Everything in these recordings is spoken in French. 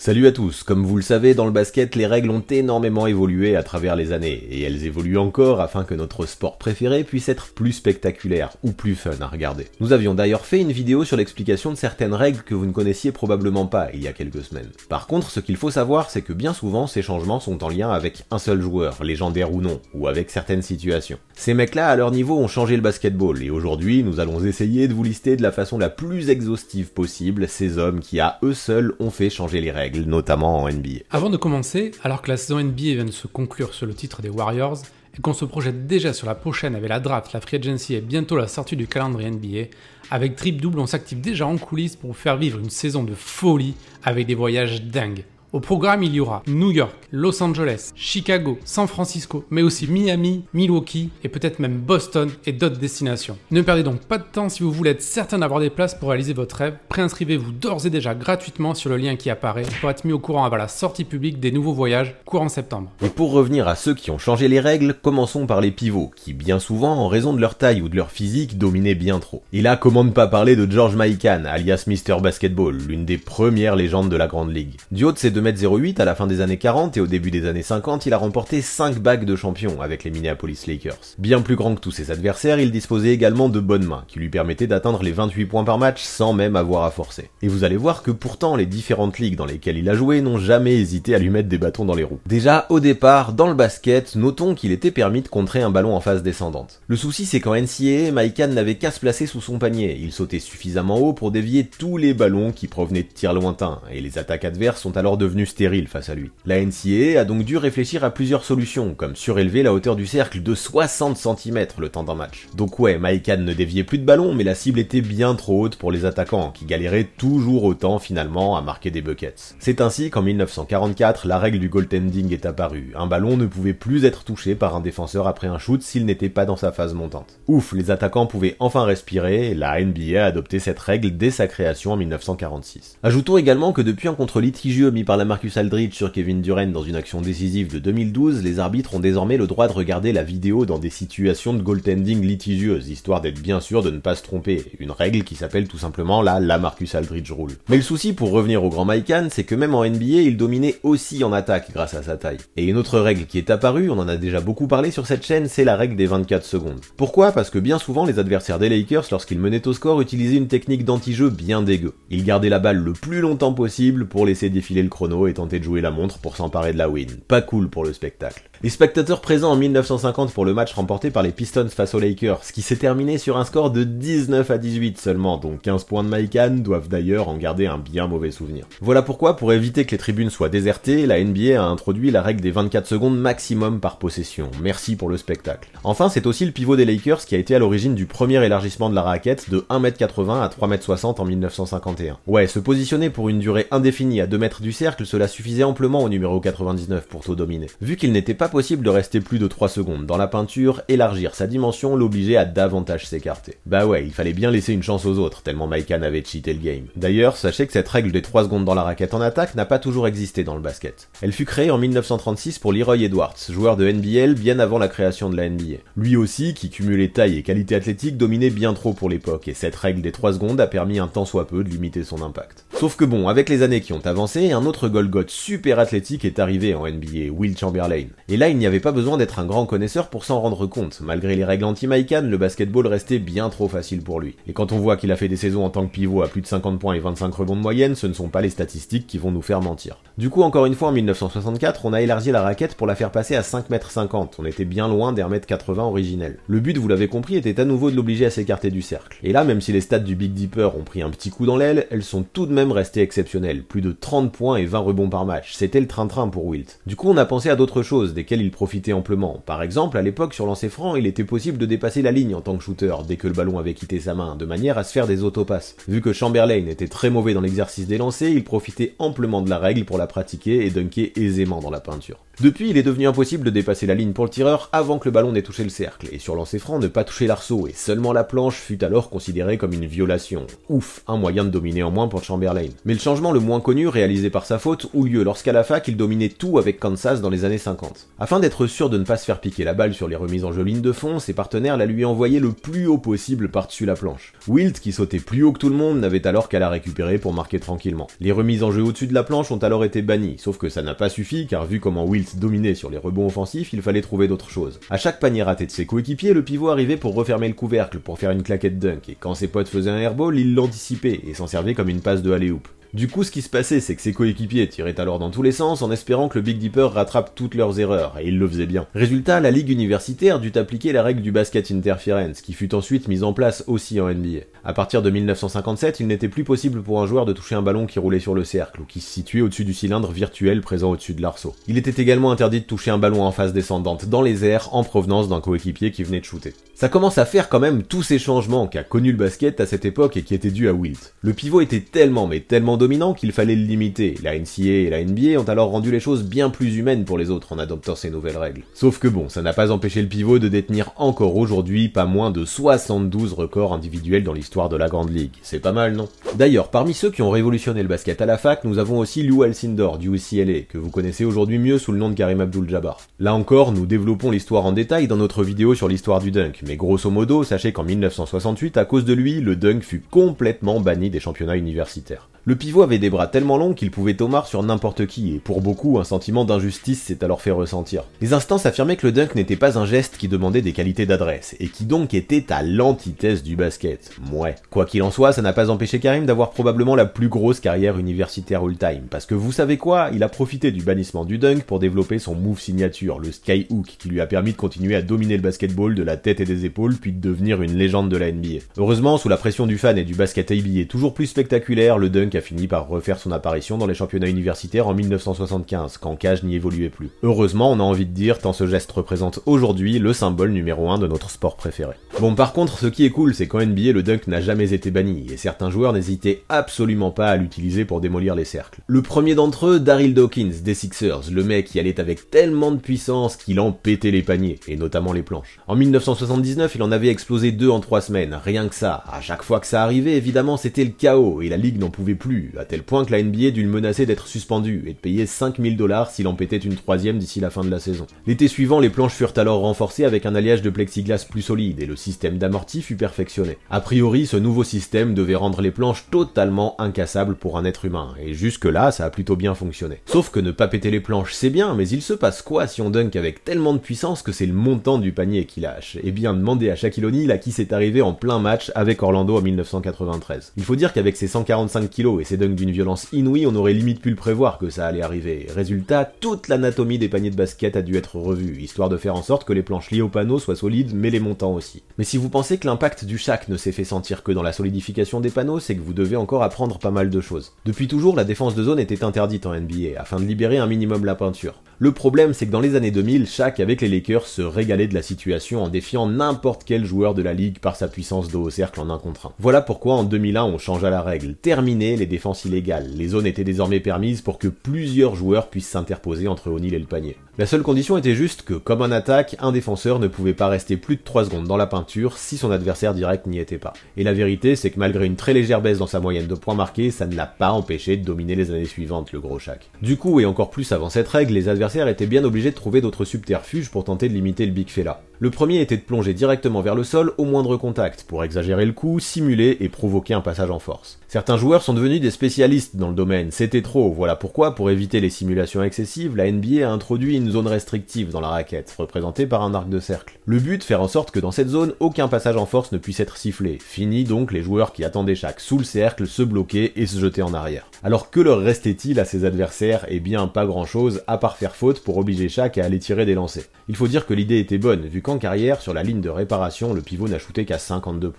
Salut à tous, comme vous le savez, dans le basket, les règles ont énormément évolué à travers les années, et elles évoluent encore afin que notre sport préféré puisse être plus spectaculaire ou plus fun à regarder. Nous avions d'ailleurs fait une vidéo sur l'explication de certaines règles que vous ne connaissiez probablement pas il y a quelques semaines. Par contre, ce qu'il faut savoir, c'est que bien souvent, ces changements sont en lien avec un seul joueur, légendaire ou non, ou avec certaines situations. Ces mecs-là, à leur niveau, ont changé le basketball, et aujourd'hui, nous allons essayer de vous lister de la façon la plus exhaustive possible ces hommes qui, à eux seuls, ont fait changer les règles notamment en NBA. Avant de commencer, alors que la saison NBA vient de se conclure sur le titre des Warriors, et qu'on se projette déjà sur la prochaine avec la draft, la free agency et bientôt la sortie du calendrier NBA, avec Trip Double on s'active déjà en coulisses pour vous faire vivre une saison de folie avec des voyages dingues. Au programme, il y aura New York, Los Angeles, Chicago, San Francisco, mais aussi Miami, Milwaukee et peut-être même Boston et d'autres destinations. Ne perdez donc pas de temps si vous voulez être certain d'avoir des places pour réaliser votre rêve. Préinscrivez-vous d'ores et déjà gratuitement sur le lien qui apparaît pour être mis au courant avant la sortie publique des nouveaux voyages courant septembre. Et pour revenir à ceux qui ont changé les règles, commençons par les pivots, qui bien souvent, en raison de leur taille ou de leur physique, dominaient bien trop. Et là, comment ne pas parler de George Mikan, alias Mr. Basketball, l'une des premières légendes de la Grande Ligue. Du haut de 2m08 à la fin des années 40 et au début des années 50, il a remporté 5 bagues de champion avec les Minneapolis Lakers. Bien plus grand que tous ses adversaires, il disposait également de bonnes mains, qui lui permettaient d'atteindre les 28 points par match sans même avoir à forcer. Et vous allez voir que pourtant les différentes ligues dans lesquelles il a joué n'ont jamais hésité à lui mettre des bâtons dans les roues. Déjà, au départ, dans le basket, notons qu'il était permis de contrer un ballon en phase descendante. Le souci c'est qu'en NCAA, Maïkan n'avait qu'à se placer sous son panier, il sautait suffisamment haut pour dévier tous les ballons qui provenaient de tirs lointains, et les attaques adverses sont alors de devenue stérile face à lui. La NCAA a donc dû réfléchir à plusieurs solutions, comme surélever la hauteur du cercle de 60 cm le temps d'un match. Donc ouais, Maïkan ne déviait plus de ballon, mais la cible était bien trop haute pour les attaquants, qui galéraient toujours autant finalement à marquer des buckets. C'est ainsi qu'en 1944, la règle du goaltending est apparue. Un ballon ne pouvait plus être touché par un défenseur après un shoot s'il n'était pas dans sa phase montante. Ouf, les attaquants pouvaient enfin respirer, et la NBA a adopté cette règle dès sa création en 1946. Ajoutons également que depuis un contre litigieux mis par la Marcus Aldridge sur Kevin Durant dans une action décisive de 2012, les arbitres ont désormais le droit de regarder la vidéo dans des situations de goaltending litigieuses, histoire d'être bien sûr de ne pas se tromper. Une règle qui s'appelle tout simplement la la Marcus Aldridge rule. Mais le souci pour revenir au grand Maïkan, c'est que même en NBA, il dominait aussi en attaque grâce à sa taille. Et une autre règle qui est apparue, on en a déjà beaucoup parlé sur cette chaîne, c'est la règle des 24 secondes. Pourquoi Parce que bien souvent, les adversaires des Lakers, lorsqu'ils menaient au score, utilisaient une technique d'anti-jeu bien dégueu. Ils gardaient la balle le plus longtemps possible pour laisser défiler le chrono et tenter de jouer la montre pour s'emparer de la win. Pas cool pour le spectacle. Les spectateurs présents en 1950 pour le match remporté par les Pistons face aux Lakers, ce qui s'est terminé sur un score de 19 à 18 seulement, dont 15 points de Maïkan doivent d'ailleurs en garder un bien mauvais souvenir. Voilà pourquoi, pour éviter que les tribunes soient désertées, la NBA a introduit la règle des 24 secondes maximum par possession. Merci pour le spectacle. Enfin, c'est aussi le pivot des Lakers qui a été à l'origine du premier élargissement de la raquette de 1m80 à 3m60 en 1951. Ouais, se positionner pour une durée indéfinie à 2 mètres du cercle, cela suffisait amplement au numéro 99 pour tout dominer. Vu qu'il n'était pas possible de rester plus de 3 secondes dans la peinture, élargir sa dimension l'obligeait à davantage s'écarter. Bah ouais, il fallait bien laisser une chance aux autres, tellement Maïkan avait cheaté le game. D'ailleurs, sachez que cette règle des 3 secondes dans la raquette en attaque n'a pas toujours existé dans le basket. Elle fut créée en 1936 pour Leroy Edwards, joueur de NBL bien avant la création de la NBA. Lui aussi, qui cumulait taille et qualité athlétique, dominait bien trop pour l'époque, et cette règle des 3 secondes a permis un tant soit peu de limiter son impact. Sauf que bon, avec les années qui ont avancé, un autre Golgot super athlétique est arrivé en NBA, Will Chamberlain. Et là, il n'y avait pas besoin d'être un grand connaisseur pour s'en rendre compte. Malgré les règles anti-Maïkan, le basketball restait bien trop facile pour lui. Et quand on voit qu'il a fait des saisons en tant que pivot à plus de 50 points et 25 rebonds de moyenne, ce ne sont pas les statistiques qui vont nous faire mentir. Du coup, encore une fois, en 1964, on a élargi la raquette pour la faire passer à 5m50. On était bien loin des 1m80 originels. Le but, vous l'avez compris, était à nouveau de l'obliger à s'écarter du cercle. Et là, même si les stats du Big Dipper ont pris un petit coup dans l'aile, elles sont tout de même restait exceptionnel, plus de 30 points et 20 rebonds par match, c'était le train-train pour Wilt. Du coup on a pensé à d'autres choses, desquelles il profitait amplement. Par exemple, à l'époque sur lancer franc, il était possible de dépasser la ligne en tant que shooter, dès que le ballon avait quitté sa main, de manière à se faire des autopasses. Vu que Chamberlain était très mauvais dans l'exercice des lancers, il profitait amplement de la règle pour la pratiquer et dunker aisément dans la peinture. Depuis, il est devenu impossible de dépasser la ligne pour le tireur avant que le ballon n'ait touché le cercle, et sur lancer franc, ne pas toucher l'arceau et seulement la planche fut alors considérée comme une violation. Ouf, un moyen de dominer en moins pour Chamberlain mais le changement le moins connu réalisé par sa faute eut lieu lorsqu'à la fac il dominait tout avec Kansas dans les années 50. Afin d'être sûr de ne pas se faire piquer la balle sur les remises en jeu ligne de fond, ses partenaires la lui envoyaient le plus haut possible par-dessus la planche. Wilt, qui sautait plus haut que tout le monde, n'avait alors qu'à la récupérer pour marquer tranquillement. Les remises en jeu au-dessus de la planche ont alors été bannies, sauf que ça n'a pas suffi car vu comment Wilt dominait sur les rebonds offensifs, il fallait trouver d'autres choses. À chaque panier raté de ses coéquipiers, le pivot arrivait pour refermer le couvercle, pour faire une claquette dunk, et quand ses potes faisaient un airball, il l'anticipait et s'en servait comme une passe de aller du coup, ce qui se passait, c'est que ses coéquipiers tiraient alors dans tous les sens en espérant que le Big Dipper rattrape toutes leurs erreurs, et il le faisait bien. Résultat, la ligue universitaire dut appliquer la règle du basket interference, qui fut ensuite mise en place aussi en NBA. À partir de 1957, il n'était plus possible pour un joueur de toucher un ballon qui roulait sur le cercle ou qui se situait au-dessus du cylindre virtuel présent au-dessus de l'arceau. Il était également interdit de toucher un ballon en phase descendante dans les airs en provenance d'un coéquipier qui venait de shooter. Ça commence à faire quand même tous ces changements qu'a connu le basket à cette époque et qui étaient dus à Wilt. Le pivot était tellement mais tellement dominant qu'il fallait le limiter. La NCA et la NBA ont alors rendu les choses bien plus humaines pour les autres en adoptant ces nouvelles règles. Sauf que bon, ça n'a pas empêché le pivot de détenir encore aujourd'hui pas moins de 72 records individuels dans l'histoire de la Grande Ligue. C'est pas mal, non D'ailleurs, parmi ceux qui ont révolutionné le basket à la fac, nous avons aussi Lou Alcindor du UCLA, que vous connaissez aujourd'hui mieux sous le nom de Karim Abdul-Jabbar. Là encore, nous développons l'histoire en détail dans notre vidéo sur l'histoire du dunk, mais grosso modo, sachez qu'en 1968, à cause de lui, le dunk fut complètement banni des championnats universitaires. Le pivot avait des bras tellement longs qu'il pouvait tomber sur n'importe qui, et pour beaucoup, un sentiment d'injustice s'est alors fait ressentir. Les instances affirmaient que le dunk n'était pas un geste qui demandait des qualités d'adresse, et qui donc était à l'antithèse du basket. Mouais. Quoi qu'il en soit, ça n'a pas empêché Karim d'avoir probablement la plus grosse carrière universitaire all-time, parce que vous savez quoi, il a profité du bannissement du dunk pour développer son move signature, le skyhook, qui lui a permis de continuer à dominer le basketball de la tête et des épaules puis de devenir une légende de la NBA. Heureusement, sous la pression du fan et du basket NBA toujours plus spectaculaire, le dunk a fini par refaire son apparition dans les championnats universitaires en 1975, quand Cage n'y évoluait plus. Heureusement, on a envie de dire, tant ce geste représente aujourd'hui le symbole numéro 1 de notre sport préféré. Bon, par contre, ce qui est cool, c'est qu'en NBA, le dunk n'a jamais été banni, et certains joueurs n'hésitaient absolument pas à l'utiliser pour démolir les cercles. Le premier d'entre eux, Daryl Dawkins, des Sixers, le mec qui allait avec tellement de puissance qu'il en pétait les paniers, et notamment les planches. En 1970, il en avait explosé deux en trois semaines, rien que ça. À chaque fois que ça arrivait, évidemment, c'était le chaos, et la ligue n'en pouvait plus, à tel point que la NBA dut le menacer d'être suspendue et de payer 5000 dollars s'il en pétait une troisième d'ici la fin de la saison. L'été suivant, les planches furent alors renforcées avec un alliage de plexiglas plus solide, et le système d'amorti fut perfectionné. A priori, ce nouveau système devait rendre les planches totalement incassables pour un être humain, et jusque-là, ça a plutôt bien fonctionné. Sauf que ne pas péter les planches, c'est bien, mais il se passe quoi si on dunk avec tellement de puissance que c'est le montant du panier qui lâche Eh bien demander à Shaquille O'Neal à qui c'est arrivé en plein match avec Orlando en 1993. Il faut dire qu'avec ses 145 kilos et ses dunks d'une violence inouïe, on aurait limite pu le prévoir que ça allait arriver. Résultat, toute l'anatomie des paniers de basket a dû être revue, histoire de faire en sorte que les planches liées aux panneaux soient solides, mais les montants aussi. Mais si vous pensez que l'impact du Shaq ne s'est fait sentir que dans la solidification des panneaux, c'est que vous devez encore apprendre pas mal de choses. Depuis toujours, la défense de zone était interdite en NBA, afin de libérer un minimum la peinture. Le problème, c'est que dans les années 2000, Shaq avec les Lakers se régalait de la situation en défiant n'importe n'importe quel joueur de la ligue par sa puissance de au cercle en 1 contre 1. Voilà pourquoi en 2001 on changea la règle, terminer les défenses illégales, les zones étaient désormais permises pour que plusieurs joueurs puissent s'interposer entre O'Neill et le panier. La seule condition était juste que, comme en attaque, un défenseur ne pouvait pas rester plus de 3 secondes dans la peinture si son adversaire direct n'y était pas. Et la vérité c'est que malgré une très légère baisse dans sa moyenne de points marqués, ça ne l'a pas empêché de dominer les années suivantes le gros chac. Du coup, et encore plus avant cette règle, les adversaires étaient bien obligés de trouver d'autres subterfuges pour tenter de limiter le Big Fella. Le premier était de plonger directement vers le sol au moindre contact, pour exagérer le coup, simuler et provoquer un passage en force. Certains joueurs sont devenus des spécialistes dans le domaine, c'était trop, voilà pourquoi, pour éviter les simulations excessives, la NBA a introduit une zone restrictive dans la raquette, représentée par un arc de cercle. Le but, faire en sorte que dans cette zone, aucun passage en force ne puisse être sifflé. Fini donc les joueurs qui attendaient chaque sous le cercle, se bloquer et se jeter en arrière. Alors que leur restait-il à ses adversaires Eh bien pas grand chose, à part faire faute pour obliger chaque à aller tirer des lancers. Il faut dire que l'idée était bonne, vu que carrière, sur la ligne de réparation, le pivot n'a shooté qu'à 52%.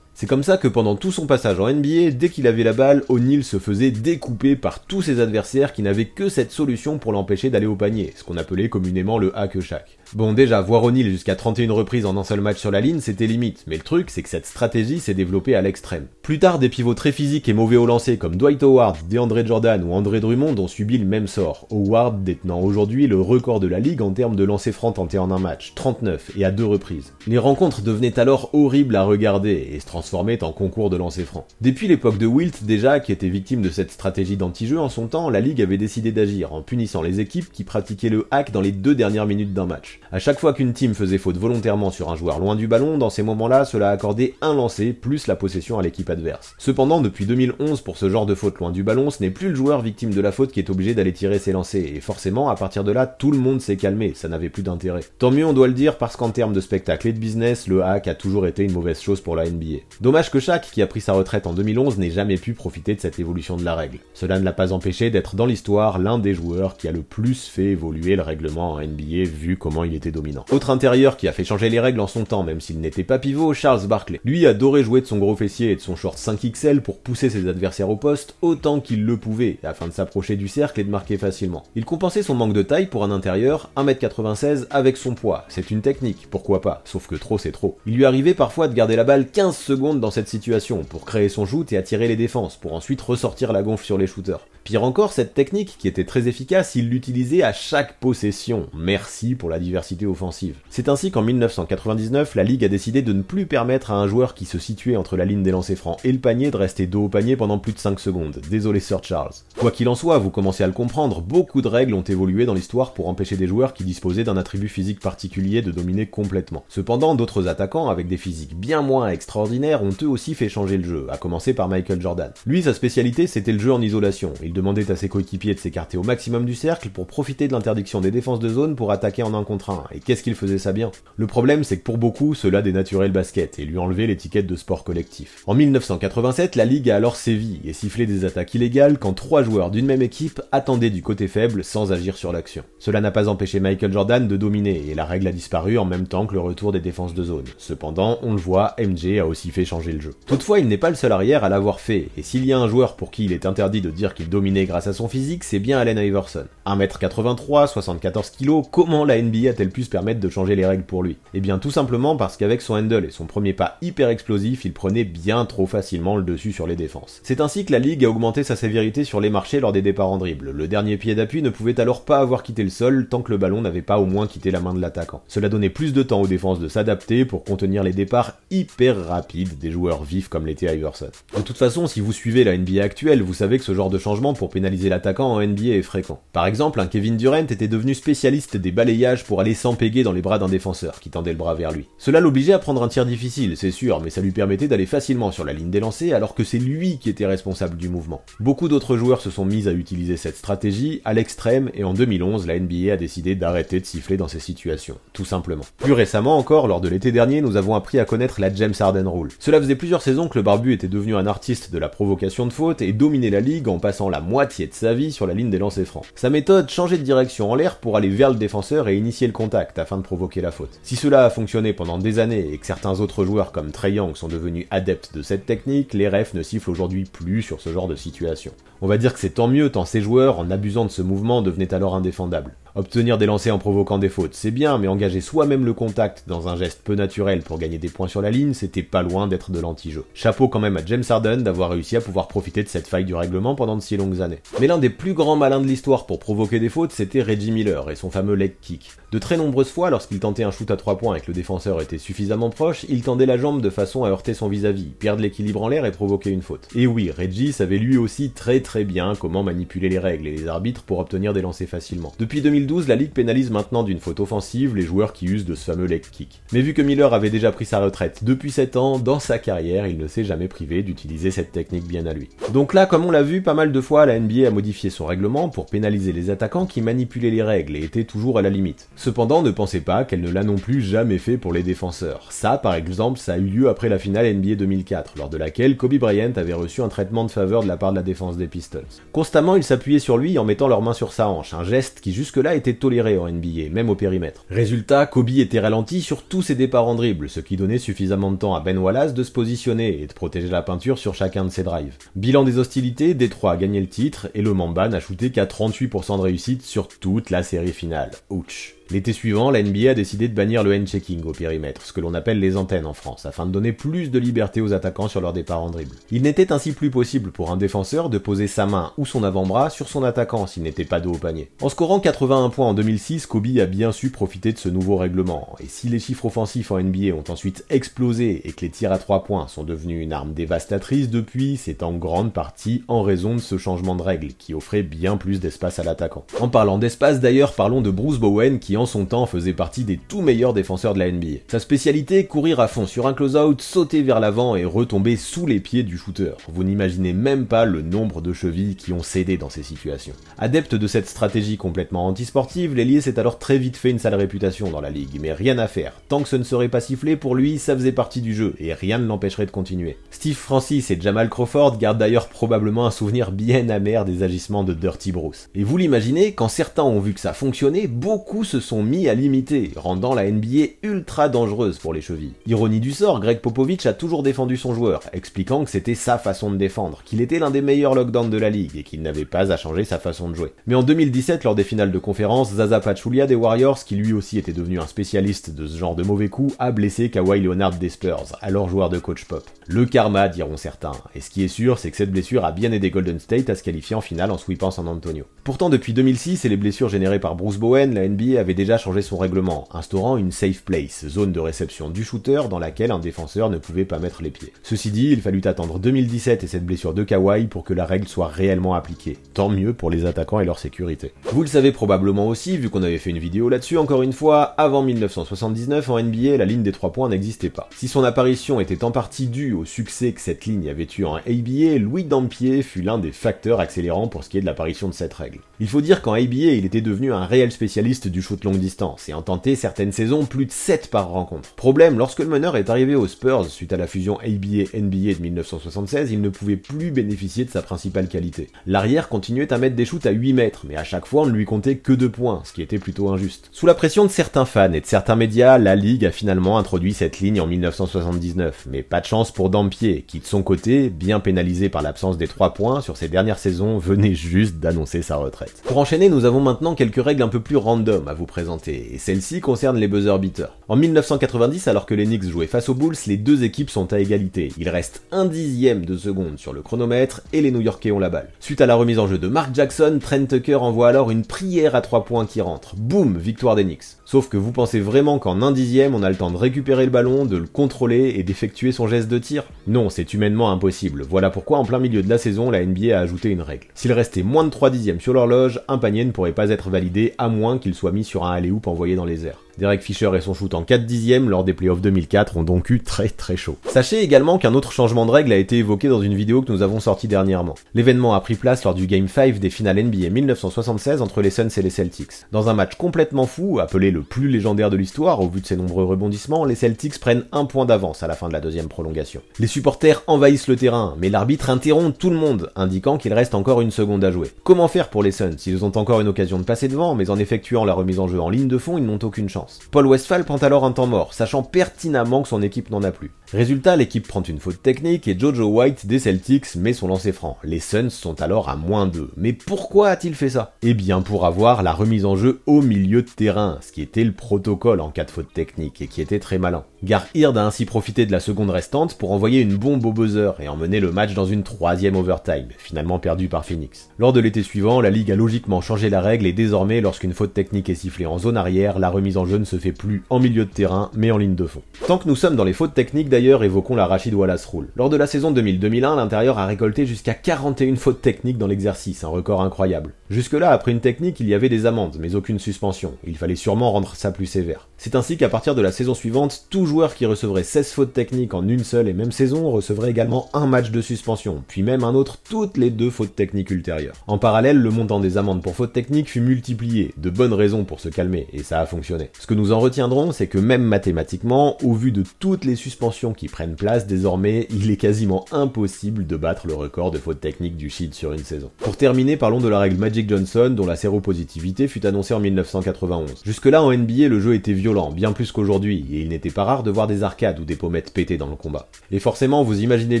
C'est comme ça que pendant tout son passage en NBA, dès qu'il avait la balle, O'Neal se faisait découper par tous ses adversaires qui n'avaient que cette solution pour l'empêcher d'aller au panier, ce qu'on appelait communément le hack shack. Bon, déjà, voir O'Neill jusqu'à 31 reprises en un seul match sur la ligne, c'était limite, mais le truc, c'est que cette stratégie s'est développée à l'extrême. Plus tard, des pivots très physiques et mauvais au lancer comme Dwight Howard, DeAndre Jordan ou André Drummond ont subi le même sort, Howard détenant aujourd'hui le record de la ligue en termes de lancers francs tentés en un match, 39 et à deux reprises. Les rencontres devenaient alors horribles à regarder et se transformaient en concours de lancers francs. Depuis l'époque de Wilt, déjà, qui était victime de cette stratégie d'anti-jeu en son temps, la ligue avait décidé d'agir en punissant les équipes qui pratiquaient le hack dans les deux dernières minutes d'un match. A chaque fois qu'une team faisait faute volontairement sur un joueur loin du ballon, dans ces moments-là, cela accordait un lancer plus la possession à l'équipe adverse. Cependant, depuis 2011, pour ce genre de faute loin du ballon, ce n'est plus le joueur victime de la faute qui est obligé d'aller tirer ses lancers, et forcément, à partir de là, tout le monde s'est calmé, ça n'avait plus d'intérêt. Tant mieux, on doit le dire, parce qu'en termes de spectacle et de business, le hack a toujours été une mauvaise chose pour la NBA. Dommage que Shaq, qui a pris sa retraite en 2011, n'ait jamais pu profiter de cette évolution de la règle. Cela ne l'a pas empêché d'être dans l'histoire l'un des joueurs qui a le plus fait évoluer le règlement en NBA vu comment il il était dominant. Autre intérieur qui a fait changer les règles en son temps, même s'il n'était pas pivot, Charles Barkley. Lui adorait jouer de son gros fessier et de son short 5XL pour pousser ses adversaires au poste autant qu'il le pouvait, afin de s'approcher du cercle et de marquer facilement. Il compensait son manque de taille pour un intérieur, 1m96 avec son poids. C'est une technique, pourquoi pas, sauf que trop c'est trop. Il lui arrivait parfois de garder la balle 15 secondes dans cette situation pour créer son joute et attirer les défenses, pour ensuite ressortir la gonfle sur les shooters. Pire encore, cette technique, qui était très efficace, il l'utilisait à chaque possession. Merci pour la diversité offensive. C'est ainsi qu'en 1999, la Ligue a décidé de ne plus permettre à un joueur qui se situait entre la ligne des lancers francs et le panier de rester dos au panier pendant plus de 5 secondes. Désolé Sir Charles. Quoi qu'il en soit, vous commencez à le comprendre, beaucoup de règles ont évolué dans l'histoire pour empêcher des joueurs qui disposaient d'un attribut physique particulier de dominer complètement. Cependant, d'autres attaquants, avec des physiques bien moins extraordinaires, ont eux aussi fait changer le jeu, à commencer par Michael Jordan. Lui, sa spécialité, c'était le jeu en isolation. Il demandait à ses coéquipiers de s'écarter au maximum du cercle pour profiter de l'interdiction des défenses de zone pour attaquer en un contre et qu'est-ce qu'il faisait ça bien Le problème, c'est que pour beaucoup, cela dénaturait le basket et lui enlevait l'étiquette de sport collectif. En 1987, la Ligue a alors sévi et sifflé des attaques illégales quand trois joueurs d'une même équipe attendaient du côté faible sans agir sur l'action. Cela n'a pas empêché Michael Jordan de dominer, et la règle a disparu en même temps que le retour des défenses de zone. Cependant, on le voit, MJ a aussi fait changer le jeu. Toutefois, il n'est pas le seul arrière à l'avoir fait, et s'il y a un joueur pour qui il est interdit de dire qu'il dominait grâce à son physique, c'est bien Allen Iverson. 1m83, 74 kg, comment la NBA elle puisse permettre de changer les règles pour lui Eh bien tout simplement parce qu'avec son handle et son premier pas hyper explosif, il prenait bien trop facilement le dessus sur les défenses. C'est ainsi que la Ligue a augmenté sa sévérité sur les marchés lors des départs en dribble. Le dernier pied d'appui ne pouvait alors pas avoir quitté le sol tant que le ballon n'avait pas au moins quitté la main de l'attaquant. Cela donnait plus de temps aux défenses de s'adapter pour contenir les départs hyper rapides des joueurs vifs comme l'était Iverson. De toute façon, si vous suivez la NBA actuelle, vous savez que ce genre de changement pour pénaliser l'attaquant en NBA est fréquent. Par exemple, un Kevin Durant était devenu spécialiste des balayages pour aller dans les bras d'un défenseur qui tendait le bras vers lui. Cela l'obligeait à prendre un tir difficile, c'est sûr, mais ça lui permettait d'aller facilement sur la ligne des lancers alors que c'est lui qui était responsable du mouvement. Beaucoup d'autres joueurs se sont mis à utiliser cette stratégie à l'extrême et en 2011, la NBA a décidé d'arrêter de siffler dans ces situations, tout simplement. Plus récemment encore, lors de l'été dernier, nous avons appris à connaître la James Harden Rule. Cela faisait plusieurs saisons que le barbu était devenu un artiste de la provocation de faute et dominait la ligue en passant la moitié de sa vie sur la ligne des lancers francs. Sa méthode, changeait de direction en l'air pour aller vers le défenseur et initier contact afin de provoquer la faute. Si cela a fonctionné pendant des années et que certains autres joueurs comme Treyang sont devenus adeptes de cette technique, les refs ne sifflent aujourd'hui plus sur ce genre de situation. On va dire que c'est tant mieux tant ces joueurs, en abusant de ce mouvement, devenaient alors indéfendables. Obtenir des lancers en provoquant des fautes, c'est bien, mais engager soi-même le contact dans un geste peu naturel pour gagner des points sur la ligne, c'était pas loin d'être de l'anti-jeu. Chapeau quand même à James Harden d'avoir réussi à pouvoir profiter de cette faille du règlement pendant de si longues années. Mais l'un des plus grands malins de l'histoire pour provoquer des fautes, c'était Reggie Miller et son fameux leg kick. De très nombreuses fois, lorsqu'il tentait un shoot à trois points et que le défenseur était suffisamment proche, il tendait la jambe de façon à heurter son vis-à-vis, perdre l'équilibre en l'air et provoquer une faute. Et oui, Reggie savait lui aussi très très bien comment manipuler les règles et les arbitres pour obtenir des lancers facilement. Depuis 2012, la ligue pénalise maintenant d'une faute offensive les joueurs qui usent de ce fameux leg kick. Mais vu que Miller avait déjà pris sa retraite depuis 7 ans, dans sa carrière, il ne s'est jamais privé d'utiliser cette technique bien à lui. Donc là, comme on l'a vu, pas mal de fois, la NBA a modifié son règlement pour pénaliser les attaquants qui manipulaient les règles et étaient toujours à la limite. Cependant, ne pensez pas qu'elle ne l'a non plus jamais fait pour les défenseurs. Ça, par exemple, ça a eu lieu après la finale NBA 2004, lors de laquelle Kobe Bryant avait reçu un traitement de faveur de la part de la défense des Pistons. Constamment, ils s'appuyaient sur lui en mettant leur mains sur sa hanche, un geste qui jusque-là était toléré en NBA, même au périmètre. Résultat, Kobe était ralenti sur tous ses départs en dribble, ce qui donnait suffisamment de temps à Ben Wallace de se positionner et de protéger la peinture sur chacun de ses drives. Bilan des hostilités, Détroit a gagné le titre et le Mamba n'a shooté qu'à 38% de réussite sur toute la série finale. Ouch. L'été suivant, la NBA a décidé de bannir le hand-checking au périmètre, ce que l'on appelle les antennes en France, afin de donner plus de liberté aux attaquants sur leur départ en dribble. Il n'était ainsi plus possible pour un défenseur de poser sa main ou son avant-bras sur son attaquant s'il n'était pas dos au panier. En scorant 81 points en 2006, Kobe a bien su profiter de ce nouveau règlement, et si les chiffres offensifs en NBA ont ensuite explosé et que les tirs à 3 points sont devenus une arme dévastatrice depuis, c'est en grande partie en raison de ce changement de règle, qui offrait bien plus d'espace à l'attaquant. En parlant d'espace d'ailleurs, parlons de Bruce Bowen qui son temps faisait partie des tout meilleurs défenseurs de la NBA. Sa spécialité, courir à fond sur un close-out, sauter vers l'avant et retomber sous les pieds du shooter. Vous n'imaginez même pas le nombre de chevilles qui ont cédé dans ces situations. Adepte de cette stratégie complètement antisportive, l'ailier s'est alors très vite fait une sale réputation dans la ligue, mais rien à faire. Tant que ce ne serait pas sifflé, pour lui, ça faisait partie du jeu, et rien ne l'empêcherait de continuer. Steve Francis et Jamal Crawford gardent d'ailleurs probablement un souvenir bien amer des agissements de Dirty Bruce. Et vous l'imaginez, quand certains ont vu que ça fonctionnait, beaucoup se sont mis à l'imiter, rendant la NBA ultra dangereuse pour les chevilles. Ironie du sort, Greg Popovich a toujours défendu son joueur, expliquant que c'était sa façon de défendre, qu'il était l'un des meilleurs lockdowns de la ligue et qu'il n'avait pas à changer sa façon de jouer. Mais en 2017, lors des finales de conférence, Zaza Pachulia des Warriors, qui lui aussi était devenu un spécialiste de ce genre de mauvais coups, a blessé Kawhi Leonard des Spurs, alors joueur de coach pop. Le karma, diront certains, et ce qui est sûr, c'est que cette blessure a bien aidé Golden State à se qualifier en finale en sweepant San Antonio. Pourtant, depuis 2006 et les blessures générées par Bruce Bowen, la NBA avait déjà changé son règlement, instaurant une safe place, zone de réception du shooter dans laquelle un défenseur ne pouvait pas mettre les pieds. Ceci dit, il fallut attendre 2017 et cette blessure de Kawhi pour que la règle soit réellement appliquée. Tant mieux pour les attaquants et leur sécurité. Vous le savez probablement aussi, vu qu'on avait fait une vidéo là-dessus, encore une fois, avant 1979, en NBA, la ligne des trois points n'existait pas. Si son apparition était en partie due au succès que cette ligne avait eu en ABA, Louis Dampier fut l'un des facteurs accélérants pour ce qui est de l'apparition de cette règle. Il faut dire qu'en ABA, il était devenu un réel spécialiste du shooter longue distance et en tenté certaines saisons plus de 7 par rencontre. Problème, lorsque le meneur est arrivé aux Spurs suite à la fusion ABA-NBA de 1976, il ne pouvait plus bénéficier de sa principale qualité. L'arrière continuait à mettre des shoots à 8 mètres, mais à chaque fois on ne lui comptait que 2 points, ce qui était plutôt injuste. Sous la pression de certains fans et de certains médias, la ligue a finalement introduit cette ligne en 1979, mais pas de chance pour Dampier, qui de son côté, bien pénalisé par l'absence des 3 points sur ses dernières saisons, venait juste d'annoncer sa retraite. Pour enchaîner, nous avons maintenant quelques règles un peu plus random à vous présenter. Et celle-ci concerne les buzzer beaters. En 1990, alors que les Knicks jouaient face aux Bulls, les deux équipes sont à égalité. Il reste un dixième de seconde sur le chronomètre et les New Yorkais ont la balle. Suite à la remise en jeu de Mark Jackson, Trent Tucker envoie alors une prière à trois points qui rentre. Boum, victoire des Knicks. Sauf que vous pensez vraiment qu'en un dixième, on a le temps de récupérer le ballon, de le contrôler et d'effectuer son geste de tir Non, c'est humainement impossible. Voilà pourquoi en plein milieu de la saison, la NBA a ajouté une règle. S'il restait moins de trois dixièmes sur l'horloge, un panier ne pourrait pas être validé à moins qu'il soit mis sur un alley-oop envoyé dans les airs. Derek Fisher et son shoot en 4 dixièmes lors des playoffs 2004 ont donc eu très très chaud. Sachez également qu'un autre changement de règle a été évoqué dans une vidéo que nous avons sortie dernièrement. L'événement a pris place lors du Game 5 des finales NBA 1976 entre les Suns et les Celtics. Dans un match complètement fou, appelé le plus légendaire de l'histoire au vu de ses nombreux rebondissements, les Celtics prennent un point d'avance à la fin de la deuxième prolongation. Les supporters envahissent le terrain, mais l'arbitre interrompt tout le monde, indiquant qu'il reste encore une seconde à jouer. Comment faire pour les Suns Ils ont encore une occasion de passer devant, mais en effectuant la remise en jeu en ligne de fond, ils n'ont aucune chance. Paul Westphal prend alors un temps mort, sachant pertinemment que son équipe n'en a plus. Résultat, l'équipe prend une faute technique et Jojo White des Celtics met son lancer franc. Les Suns sont alors à moins 2. Mais pourquoi a-t-il fait ça Eh bien pour avoir la remise en jeu au milieu de terrain, ce qui était le protocole en cas de faute technique et qui était très malin. Garhird a ainsi profité de la seconde restante pour envoyer une bombe au buzzer et emmener le match dans une troisième overtime, finalement perdu par Phoenix. Lors de l'été suivant, la ligue a logiquement changé la règle et désormais lorsqu'une faute technique est sifflée en zone arrière, la remise en jeu ne se fait plus en milieu de terrain mais en ligne de fond. Tant que nous sommes dans les fautes techniques d'ailleurs, évoquons la Rachid Wallace Rule. Lors de la saison 2000-2001, l'intérieur a récolté jusqu'à 41 fautes techniques dans l'exercice, un record incroyable. Jusque-là, après une technique, il y avait des amendes, mais aucune suspension. Il fallait sûrement rendre ça plus sévère. C'est ainsi qu'à partir de la saison suivante, tout joueur qui recevrait 16 fautes techniques en une seule et même saison recevrait également un match de suspension, puis même un autre toutes les deux fautes techniques ultérieures. En parallèle, le montant des amendes pour fautes techniques fut multiplié, de bonnes raisons pour se calmer, et ça a fonctionné. Ce que nous en retiendrons, c'est que même mathématiquement, au vu de toutes les suspensions qui prennent place, désormais, il est quasiment impossible de battre le record de fautes techniques du Shield sur une saison. Pour terminer, parlons de la règle Magic Johnson, dont la séropositivité fut annoncée en 1991. Jusque-là, en NBA, le jeu était violent, bien plus qu'aujourd'hui, et il n'était pas rare de voir des arcades ou des pommettes pétées dans le combat. Et forcément, vous imaginez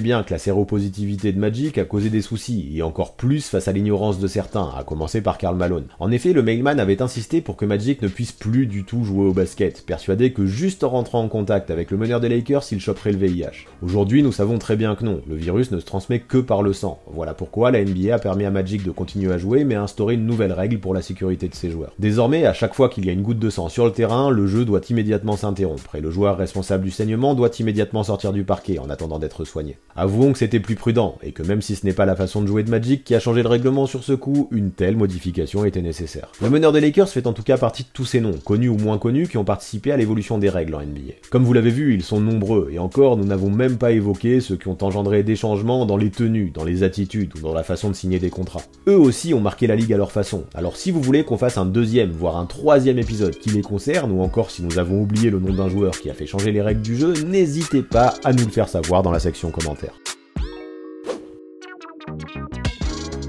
bien que la séropositivité de Magic a causé des soucis, et encore plus face à l'ignorance de certains, à commencer par Karl Malone. En effet, le mailman avait insisté pour que Magic ne puisse plus du tout jouer au basket, persuadé que juste en rentrant en contact avec le meneur des Lakers, il chope le VIH. Aujourd'hui, nous savons très bien que non, le virus ne se transmet que par le sang. Voilà pourquoi la NBA a permis à Magic de continuer à jouer, mais a instauré une nouvelle règle pour la sécurité de ses joueurs. Désormais, à chaque fois qu'il y a une goutte de sang sur le terrain, le jeu doit immédiatement s'interrompre, et le joueur responsable du saignement doit immédiatement sortir du parquet en attendant d'être soigné. Avouons que c'était plus prudent, et que même si ce n'est pas la façon de jouer de Magic qui a changé le règlement sur ce coup, une telle modification était nécessaire. Le meneur des Lakers fait en tout cas partie de tous ces noms, connus ou moins connus, qui ont participé à l'évolution des règles en NBA. Comme vous l'avez vu, ils sont nombreux, et en encore, nous n'avons même pas évoqué ceux qui ont engendré des changements dans les tenues, dans les attitudes ou dans la façon de signer des contrats. Eux aussi ont marqué la ligue à leur façon. Alors si vous voulez qu'on fasse un deuxième, voire un troisième épisode qui les concerne, ou encore si nous avons oublié le nom d'un joueur qui a fait changer les règles du jeu, n'hésitez pas à nous le faire savoir dans la section commentaires.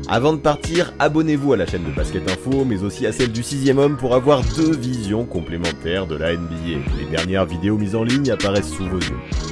Avant de partir, abonnez-vous à la chaîne de Basket Info, mais aussi à celle du 6ème homme pour avoir deux visions complémentaires de la NBA. Les dernières vidéos mises en ligne apparaissent sous vos yeux.